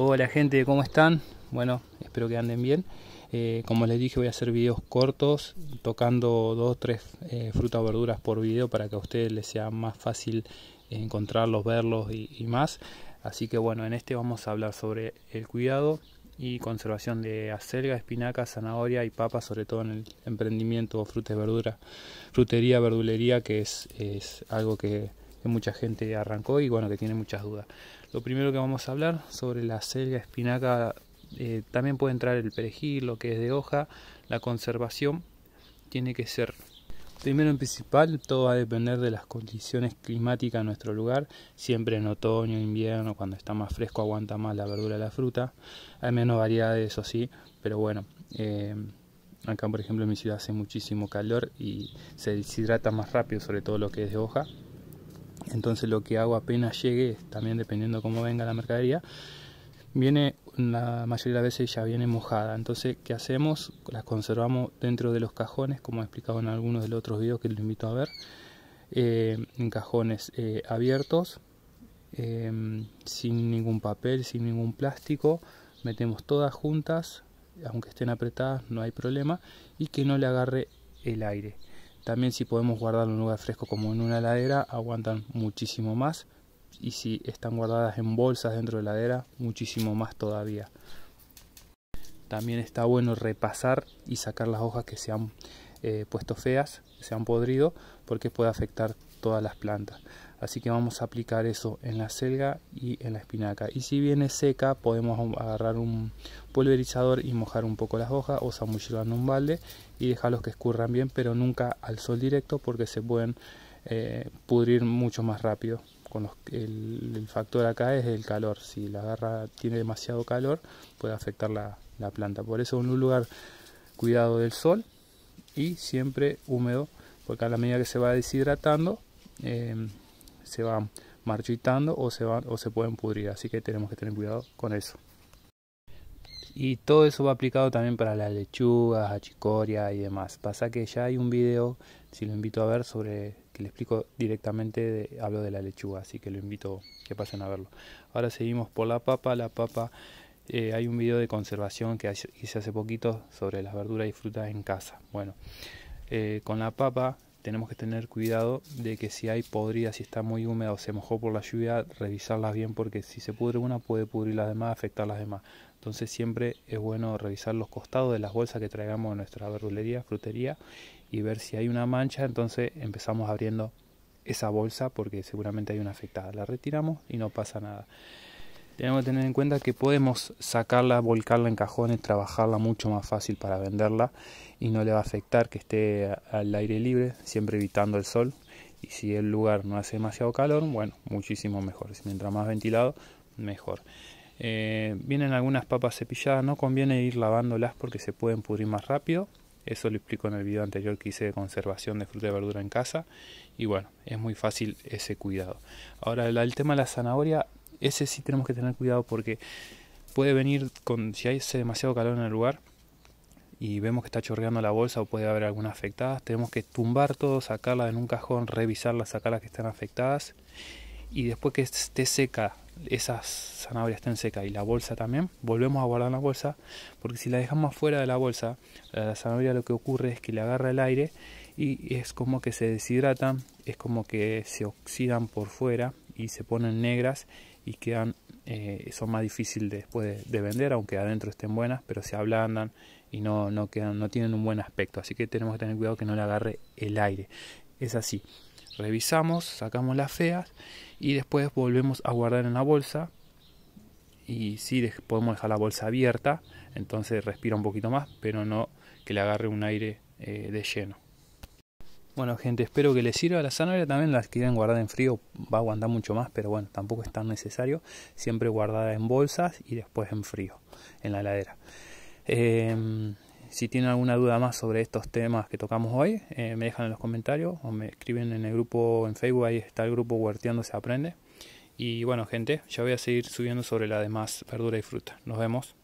Hola gente, ¿cómo están? Bueno, espero que anden bien. Eh, como les dije, voy a hacer videos cortos, tocando dos tres eh, frutas o verduras por video para que a ustedes les sea más fácil encontrarlos, verlos y, más. Así que bueno, en este vamos a hablar sobre el cuidado y conservación de acelga, espinaca, zanahoria y papa, sobre todo en el emprendimiento frutas y verduras, frutería, verdulería, que es algo que que mucha gente arrancó y bueno, que tiene muchas dudas. Lo primero que vamos a hablar sobre la selga, espinaca, eh, también puede entrar el perejil, lo que es de hoja, la conservación tiene que ser Primero en principal, todo va a depender de las condiciones climáticas en nuestro lugar. Siempre en otoño, invierno, cuando está más fresco, aguanta más la verdura y la fruta. Hay menos variedades, eso sí, pero bueno. Eh, acá, por ejemplo, en mi ciudad hace muchísimo calor y se deshidrata más rápido, sobre todo lo que es de hoja. Entonces lo que hago apenas llegue, también dependiendo cómo venga la mercadería, viene la mayoría de veces ya viene mojada. Entonces, ¿qué hacemos? Las conservamos dentro de los cajones, como he explicado en algunos de los otros videos que les invito a ver, eh, en cajones eh, abiertos, em, sin ningún papel, sin ningún plástico. Metemos todas juntas, aunque estén apretadas, no hay problema, y que no le agarre el aire. También si podemos guardar en un lugar fresco como en una ladera, aguantan muchísimo más. Y si están guardadas en bolsas dentro de la heladera, muchísimo más todavía. También está bueno repasar y sacar las hojas que se han eh, puesto feas, se han podrido, porque puede afectar todas las plantas. Así que vamos a aplicar eso en la selga y en la espinaca. Y si viene seca, podemos agarrar un pulverizador y mojar un poco las hojas o zambullirlo en un balde y dejarlos que escurran bien, pero nunca al sol directo porque se pueden eh, pudrir mucho más rápido. Con el, el, factor acá es el calor. Si la garra tiene demasiado calor, puede afectar la, la planta. Por eso, en un lugar cuidado del sol, y siempre húmedo porque a la medida que se va deshidratando eh, se va marchitando o se, van, o se pueden pudrir así que tenemos que tener cuidado con eso y todo eso va aplicado también para las lechugas, achicoria y demás. Pasa que ya hay un video, si lo invito a ver, sobre que le explico directamente, hablo de la lechuga, así que lo invito que pasen a verlo. Ahora seguimos por la papa, la papa eh, hay un video de conservación que hice hace poquito sobre las verduras y frutas en casa. Bueno, eh, con la papa tenemos que tener cuidado de que si hay podrida, si está muy húmeda o se mojó por la lluvia, revisarlas bien porque si se pudre una puede pudrir las demás, afectar las demás. Entonces siempre es bueno revisar los costados de las bolsas que traigamos a nuestra verdulería, frutería y ver si hay una mancha, entonces empezamos abriendo esa bolsa porque seguramente hay una afectada. La retiramos y no pasa nada tenemos que tener en cuenta que podemos sacarla, volcarla en cajones, trabajarla mucho más fácil para venderla y no le va a afectar que esté al aire libre, siempre evitando el sol. Y si el lugar no hace demasiado calor, bueno, muchísimo mejor. Mientras más ventilado, mejor. Eh, vienen algunas papas cepilladas, no conviene ir lavándolas porque se pueden pudrir más rápido. Eso lo explico en el video anterior que hice de conservación de fruta y verdura en casa. Y bueno, es muy fácil ese cuidado. Ahora, el tema de la zanahoria, ese sí tenemos que tener cuidado porque puede venir con, si hay demasiado calor en el lugar y vemos que está chorreando la bolsa o puede haber algunas afectadas, tenemos que tumbar todo, sacarla en un cajón, revisarlas, sacar las que están afectadas y después que esté seca, esas zanahorias estén secas y la bolsa también, volvemos a guardar la bolsa porque si la dejamos fuera de la bolsa, la zanahoria lo que ocurre es que le agarra el aire y es como que se deshidratan, es como que se oxidan por fuera y se ponen negras y quedan, eh, son más difíciles después de, vender, aunque adentro estén buenas, pero se ablandan y no, no, quedan, no tienen un buen aspecto. Así que tenemos que tener cuidado que no le agarre el aire. Es así. Revisamos, sacamos las feas y después volvemos a guardar en la bolsa. Y si sí, podemos dejar la bolsa abierta, entonces respira un poquito más, pero no que le agarre un aire eh, de lleno. Bueno, gente, espero que les sirva. La zanahoria también las quieren guardar en frío, va a aguantar mucho más, pero bueno, tampoco es tan necesario. Siempre guardada en bolsas y después en frío, en la heladera. Em, si tienen alguna duda más sobre estos temas que tocamos hoy, eh, me dejan en los comentarios o me escriben en el grupo en Facebook, ahí está el grupo Huerteando se aprende. Y bueno, gente, ya voy a seguir subiendo sobre la demás verdura y fruta. Nos vemos.